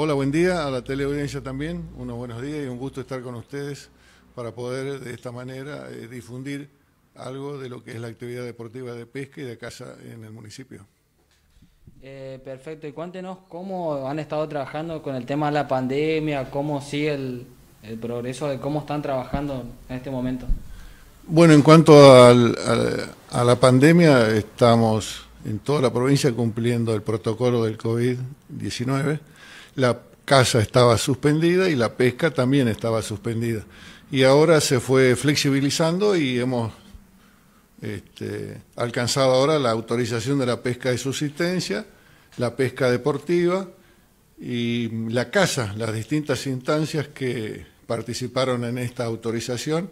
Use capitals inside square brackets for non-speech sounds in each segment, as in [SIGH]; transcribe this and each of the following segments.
Hola, buen día a la teleaudiencia también. Unos buenos días y un gusto estar con ustedes para poder de esta manera eh, difundir algo de lo que es la actividad deportiva de pesca y de caza en el municipio. Eh, perfecto, y cuéntenos cómo han estado trabajando con el tema de la pandemia, cómo sigue el, progreso de cómo están trabajando en este momento. Bueno, en cuanto a la pandemia, estamos en toda la provincia cumpliendo el protocolo del COVID-19 la caza estaba suspendida y la pesca también estaba suspendida. Y ahora se fue flexibilizando y hemos este, alcanzado ahora la autorización de la pesca de subsistencia, la pesca deportiva y la caza, las distintas instancias que participaron en esta autorización,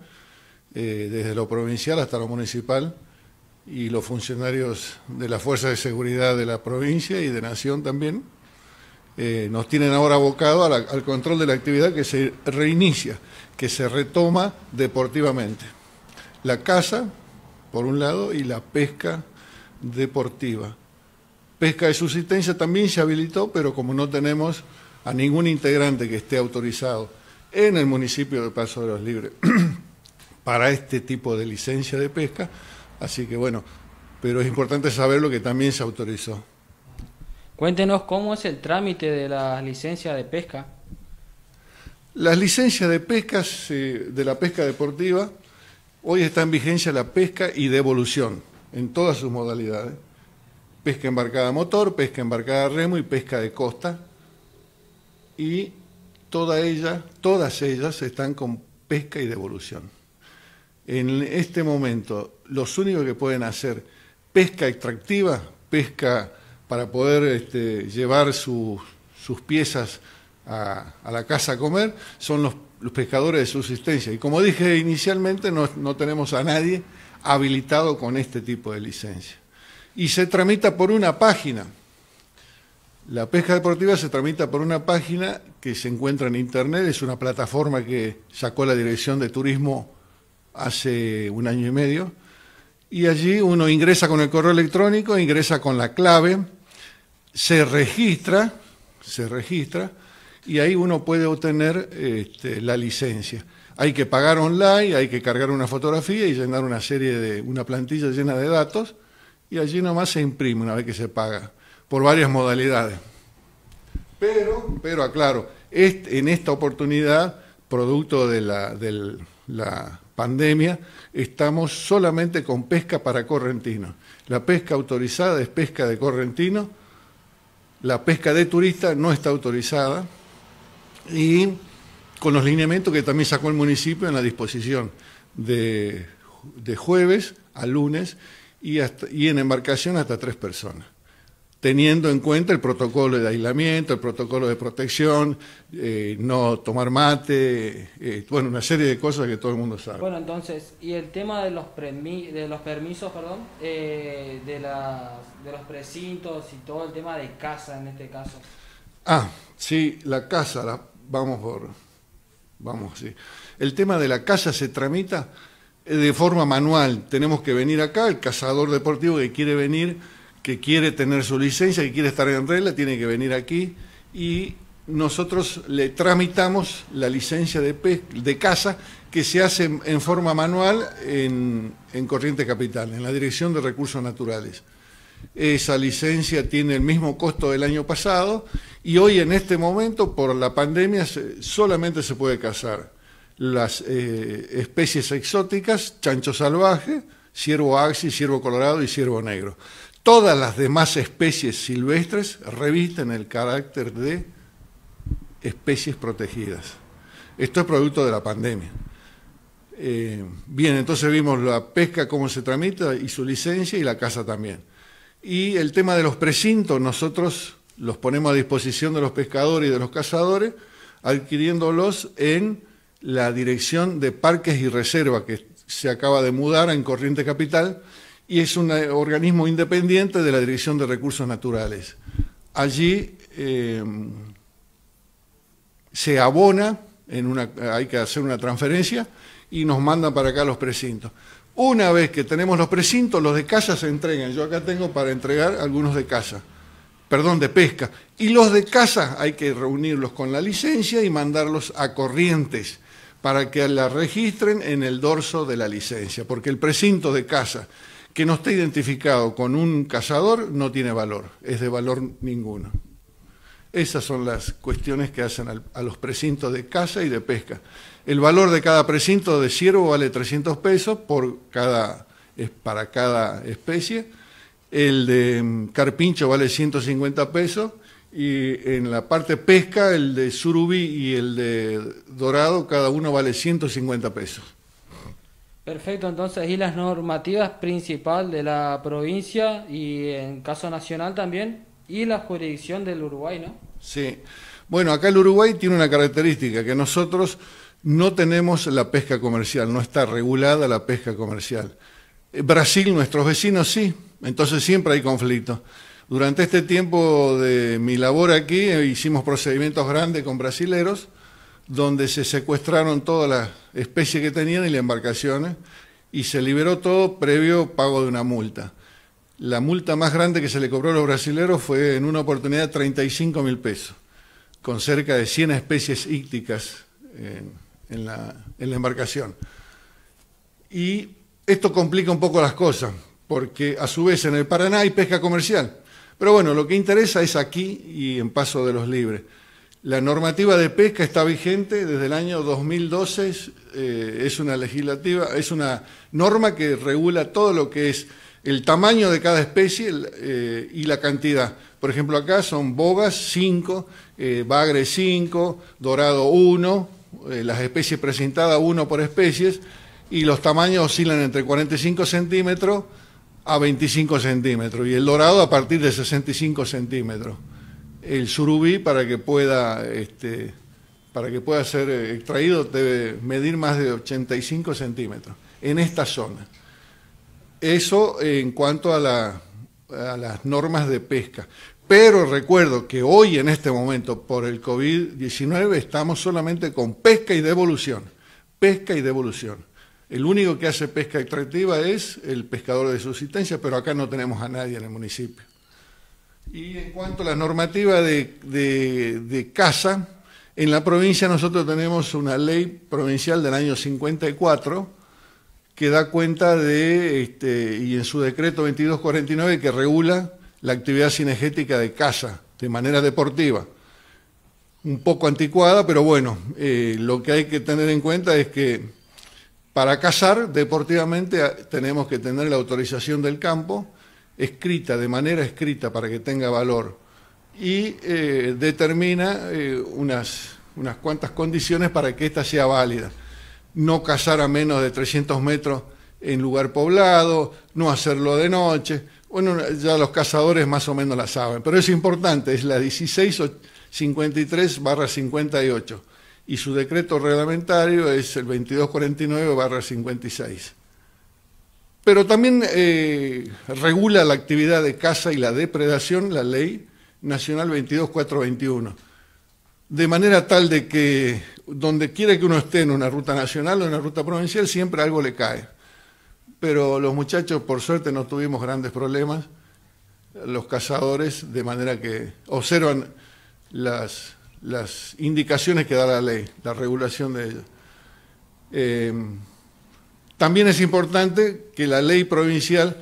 eh, desde lo provincial hasta lo municipal, y los funcionarios de la Fuerza de Seguridad de la provincia y de Nación también, eh, nos tienen ahora abocado al control de la actividad que se reinicia, que se retoma deportivamente. La caza, por un lado, y la pesca deportiva. Pesca de subsistencia también se habilitó, pero como no tenemos a ningún integrante que esté autorizado en el municipio de Paso de los Libres [CLEARS THROAT] para este tipo de licencia de pesca, así que bueno, pero es importante saber lo que también se autorizó. Cuéntenos cómo es el trámite de la licencia de pesca. Las licencias de pesca, eh, de la pesca deportiva, hoy está en vigencia la pesca y devolución en todas sus modalidades. Pesca embarcada motor, pesca embarcada remo y pesca de costa. Y toda ella, todas ellas están con pesca y devolución. En este momento, los únicos que pueden hacer pesca extractiva, pesca para poder este, llevar sus, piezas a, la casa a comer, son los, pescadores de subsistencia. Y como dije inicialmente, no, no tenemos a nadie habilitado con este tipo de licencia. Y se tramita por una página. La pesca deportiva se tramita por una página que se encuentra en Internet, es una plataforma que sacó la Dirección de Turismo hace un año y medio, y allí uno ingresa con el correo electrónico, ingresa con la clave, se registra, se registra y ahí uno puede obtener este, la licencia. Hay que pagar online, hay que cargar una fotografía y llenar una serie de, una plantilla llena de datos y allí nomás se imprime una vez que se paga, por varias modalidades. Pero, pero aclaro, en esta oportunidad, producto de la, de la pandemia, estamos solamente con pesca para correntinos. La pesca autorizada es pesca de correntinos la pesca de turista no está autorizada y con los lineamientos que también sacó el municipio en la disposición de, jueves a lunes y en embarcación hasta tres personas teniendo en cuenta el protocolo de aislamiento, el protocolo de protección, eh, no tomar mate, eh, bueno, una serie de cosas que todo el mundo sabe. Bueno, entonces, y el tema de los, de los permisos, perdón, eh, de, los precintos y todo el tema de casa en este caso. Ah, sí, la casa, la, vamos por, vamos, sí. El tema de la casa se tramita de forma manual, tenemos que venir acá, el cazador deportivo que quiere venir que quiere tener su licencia, que quiere estar en regla, tiene que venir aquí y nosotros le tramitamos la licencia de, de casa que se hace en, forma manual en, Corriente Capital, en la Dirección de Recursos Naturales. Esa licencia tiene el mismo costo del año pasado y hoy en este momento por la pandemia solamente se puede cazar las eh, especies exóticas, chancho salvaje, ciervo axis, ciervo colorado y ciervo negro todas las demás especies silvestres revisten el carácter de especies protegidas. Esto es producto de la pandemia. Eh, bien, entonces vimos la pesca, cómo se tramita y su licencia y la caza también. Y el tema de los precintos, nosotros los ponemos a disposición de los pescadores y de los cazadores, adquiriéndolos en la dirección de parques y Reservas, que se acaba de mudar en Corriente Capital y es un eh, organismo independiente de la Dirección de Recursos Naturales. Allí em, se abona, hay que hacer una transferencia y nos mandan para acá los precintos. Una vez que tenemos los precintos, los de casa se entregan. Yo acá tengo para entregar algunos de casa, perdón, de pesca. Y los de casa hay que reunirlos con la licencia y mandarlos a corrientes para que la registren en el dorso de la licencia, porque el precinto de casa que no esté identificado con un cazador no tiene valor, es de valor ninguno. Esas son las cuestiones que hacen a los precintos de caza y de pesca. El valor de cada precinto de ciervo vale 300 pesos por cada, es para cada especie. El de mm, carpincho vale 150 pesos y en la parte pesca el de surubí y el de dorado cada uno vale 150 pesos. Perfecto, entonces y las normativas principales de la provincia y en caso nacional también y la jurisdicción del Uruguay, ¿no? Sí. Bueno, acá el Uruguay tiene una característica que nosotros no tenemos la pesca comercial, no está regulada la pesca comercial. Eh, Brasil, nuestros vecinos sí, entonces siempre hay conflicto. Durante este tiempo de mi labor aquí eh, hicimos procedimientos grandes con brasileros donde se secuestraron todas las especies que tenían y las embarcaciones, y se liberó todo previo pago de una multa. La multa más grande que se le cobró a los brasileros fue en una oportunidad 35 mil pesos, con cerca de 100 especies ícticas en, en la embarcación. Y esto complica un poco las cosas, porque a su vez en el Paraná hay pesca comercial. Pero bueno, lo que interesa es aquí y en Paso de los Libres. La normativa de pesca está vigente desde el año 2012, eh, es una legislativa, es una norma que regula todo lo que es el tamaño de cada especie eh, y la cantidad. Por ejemplo, acá son bogas 5, eh, bagre 5, dorado 1, las especies presentadas 1 por especies, y los tamaños oscilan entre 45 centímetros a 25 centímetros, y el dorado a partir de 65 centímetros el surubí para que pueda, este, para que pueda ser eh, extraído debe medir más de 85 centímetros en esta zona. Eso en cuanto a, a las normas de pesca. Pero recuerdo que hoy en este momento por el COVID-19 estamos solamente con pesca y devolución. Pesca y devolución. El único que hace pesca extractiva es el pescador de subsistencia, pero acá no tenemos a nadie en el municipio. Y en cuanto a la normativa de, de, casa, en la provincia nosotros tenemos una ley provincial del año 54 que da cuenta de, este, y en su decreto 2249 que regula la actividad cinegética de casa de manera deportiva. Un poco anticuada, pero bueno, eh, lo que hay que tener en cuenta es que para cazar deportivamente tenemos que tener la autorización del campo escrita, de manera escrita, para que tenga valor, y eh, determina eh, unas, unas cuantas condiciones para que ésta sea válida. No cazar a menos de 300 metros en lugar poblado, no hacerlo de noche. Bueno, ya los cazadores más o menos la saben, pero es importante, es la 1653 58 y su decreto reglamentario es el 2249 56. Pero también eh, regula la actividad de caza y la depredación la ley nacional 22421, de manera tal de que donde quiera que uno esté en una ruta nacional o en una ruta provincial, siempre algo le cae. Pero los muchachos, por suerte, no tuvimos grandes problemas, los cazadores, de manera que observan las, indicaciones que da la ley, la regulación de ellos. Eh, también es importante que la ley provincial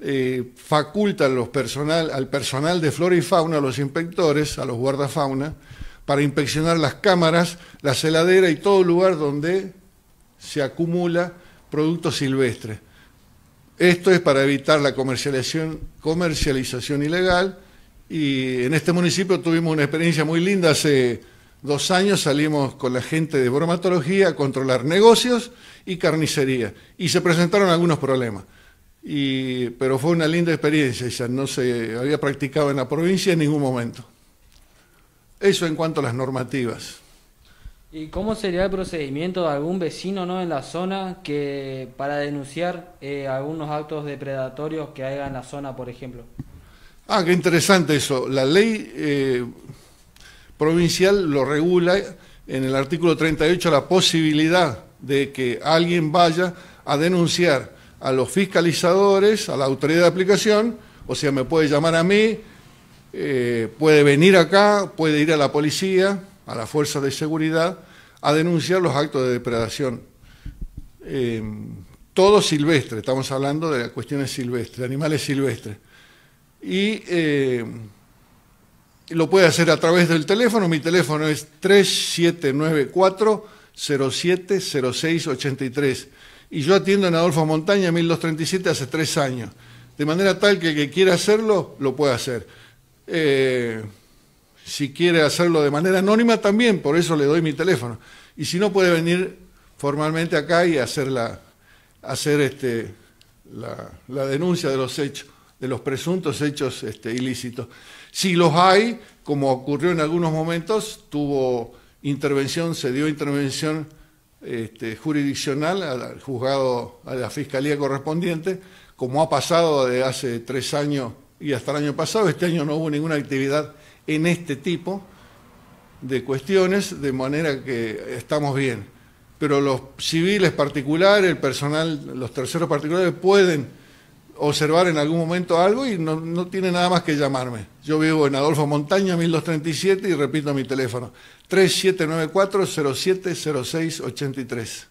eh, faculta al personal de flora y fauna, a los inspectores, a los guardafauna, para inspeccionar las cámaras, la celadera y todo lugar donde se acumula producto silvestre. Esto es para evitar la comercialización, comercialización ilegal y en este municipio tuvimos una experiencia muy linda hace dos años salimos con la gente de bromatología a controlar negocios y carnicería. Y se presentaron algunos problemas. pero fue una linda experiencia, ya no se había practicado en la provincia en ningún momento. Eso en cuanto a las normativas. ¿Y cómo sería el procedimiento de algún vecino no en la zona que para denunciar eh, algunos actos depredatorios que haya en la zona, por ejemplo? Ah, qué interesante eso. La ley eh, provincial lo regula en el artículo 38 la posibilidad de que alguien vaya a denunciar a los fiscalizadores, a la autoridad de aplicación, o sea, me puede llamar a mí, eh, puede venir acá, puede ir a la policía, a las fuerzas de seguridad, a denunciar los actos de depredación. Em, todo silvestre, estamos hablando de cuestiones silvestres, animales silvestres. Y em, lo puede hacer a través del teléfono. Mi teléfono es 3794-070683. Y yo atiendo en Adolfo Montaña 1237 hace tres años. De manera tal que el que quiera hacerlo, lo puede hacer. Eh, si quiere hacerlo de manera anónima, también, por eso le doy mi teléfono. Y si no, puede venir formalmente acá y hacer hacer este, la, la denuncia de los hechos de los presuntos hechos este, ilícitos. Si los hay, como ocurrió en algunos momentos, tuvo intervención, se dio intervención este, jurisdiccional al juzgado, a la fiscalía correspondiente, como ha pasado de hace tres años y hasta el año pasado. Este año no hubo ninguna actividad en este tipo de cuestiones, de manera que estamos bien. Pero los civiles particulares, el personal, los terceros particulares pueden observar en algún momento algo y no, tiene nada más que llamarme. Yo vivo en Adolfo Montaña, 1237, y repito mi teléfono, 3794-070683.